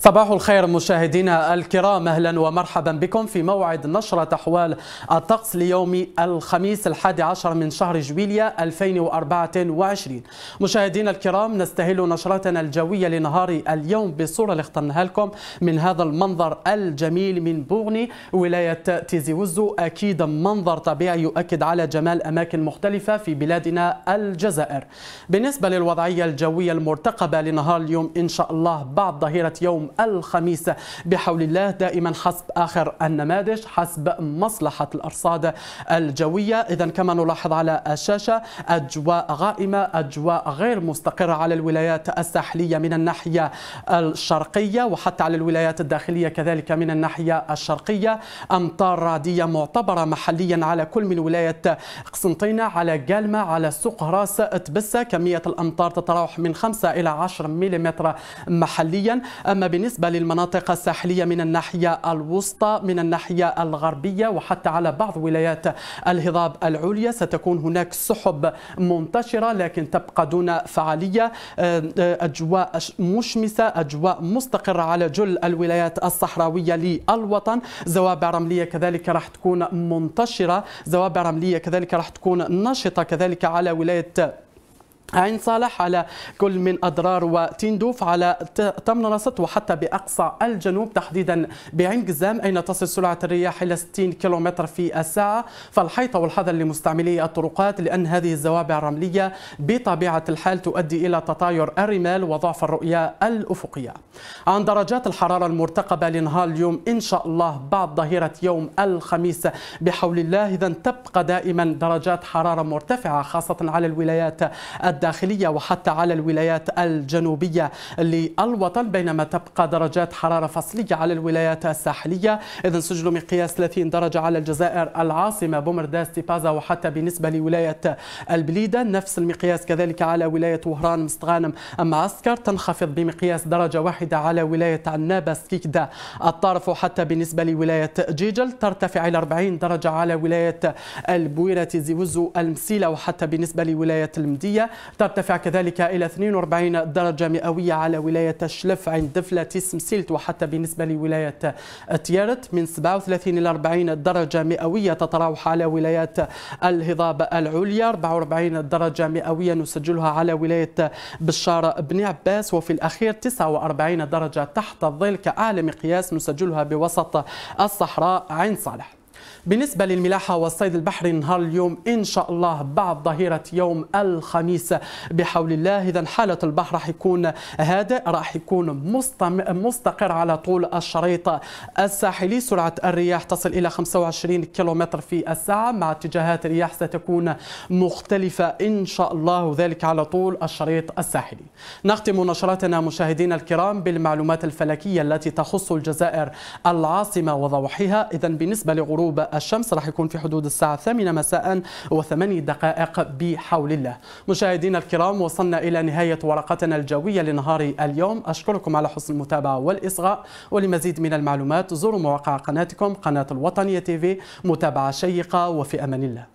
صباح الخير مشاهدينا الكرام اهلا ومرحبا بكم في موعد نشرة احوال الطقس ليوم الخميس الحادي عشر من شهر جويليا 2024 مشاهدينا الكرام نستهل نشرتنا الجوية لنهار اليوم بالصورة اللي اخترناها لكم من هذا المنظر الجميل من بوغني ولاية تيزي وزو اكيد منظر طبيعي يؤكد على جمال اماكن مختلفة في بلادنا الجزائر بالنسبة للوضعية الجوية المرتقبة لنهار اليوم ان شاء الله بعد ظهيرة يوم يوم الخميس بحول الله دائما حسب آخر النماذج حسب مصلحة الأرصاد الجوية إذا كما نلاحظ على الشاشة أجواء غائمة أجواء غير مستقرة على الولايات الساحلية من الناحية الشرقية وحتى على الولايات الداخلية كذلك من الناحية الشرقية أمطار رعدية معتبرة محليا على كل من ولاية قسنطينة على جالمة على سوق راس تبسة كمية الأمطار تتراوح من 5 إلى 10 ملم محليا أما بالنسبة للمناطق الساحلية من الناحية الوسطى من الناحية الغربية وحتى على بعض ولايات الهضاب العليا ستكون هناك سحب منتشرة لكن تبقى دون فعالية آه، آه، أجواء مشمسة أجواء مستقرة على جل الولايات الصحراوية للوطن زوابع رملية كذلك راح تكون منتشرة زوابع رملية كذلك راح تكون نشطة كذلك على ولاية عين صالح على كل من أضرار وتندوف على تمنرست وحتى بأقصى الجنوب تحديدا بعين قزام أين تصل سرعة الرياح إلى 60 كم في الساعة فالحيطة والحذر لمستعملي الطرقات لأن هذه الزوابع الرملية بطبيعة الحال تؤدي إلى تطاير الرمال وضعف الرؤية الأفقية عن درجات الحرارة المرتقبة لنهار اليوم إن شاء الله بعد ظهيرة يوم الخميس بحول الله إذا تبقى دائما درجات حرارة مرتفعة خاصة على الولايات الداخلية وحتى على الولايات الجنوبية للوطن بينما تبقى درجات حرارة فصلية على الولايات الساحلية إذا سجلوا مقياس 30 درجة على الجزائر العاصمة بومرداس تيبازا وحتى بالنسبة لولاية البليدة نفس المقياس كذلك على ولاية وهران مستغانم معسكر تنخفض بمقياس درجة واحدة على ولاية عنابة سكيكدا الطرف وحتى بالنسبة لولاية جيجل ترتفع إلى 40 درجة على ولاية البويرة زيوزو المسيلة وحتى بالنسبة لولاية المدية ترتفع كذلك إلى 42 درجة مئوية على ولاية شلف عند دفلة سمسيلت وحتى بالنسبة لولاية تيارت من 37 إلى 40 درجة مئوية تتراوح على ولايات الهضاب العليا 44 درجة مئوية نسجلها على ولاية بشار بن عباس وفي الأخير 49 درجة تحت الظل كأعلى مقياس نسجلها بوسط الصحراء عين صالح بالنسبة للملاحة والصيد البحري نهار اليوم إن شاء الله بعد ظهيرة يوم الخميس بحول الله إذا حالة البحر راح يكون هادئ راح يكون مستقر على طول الشريط الساحلي سرعة الرياح تصل إلى 25 كيلومتر في الساعة مع اتجاهات الرياح ستكون مختلفة إن شاء الله وذلك على طول الشريط الساحلي نختم نشرتنا مشاهدينا الكرام بالمعلومات الفلكية التي تخص الجزائر العاصمة وضوحها إذا بالنسبة لغروب غروب الشمس راح يكون في حدود الساعة الثامنة مساء وثماني دقائق بحول الله مشاهدينا الكرام وصلنا إلى نهاية ورقتنا الجوية لنهار اليوم أشكركم على حسن المتابعة والإصغاء ولمزيد من المعلومات زوروا مواقع قناتكم قناة الوطنية تيفي متابعة شيقة وفي أمان الله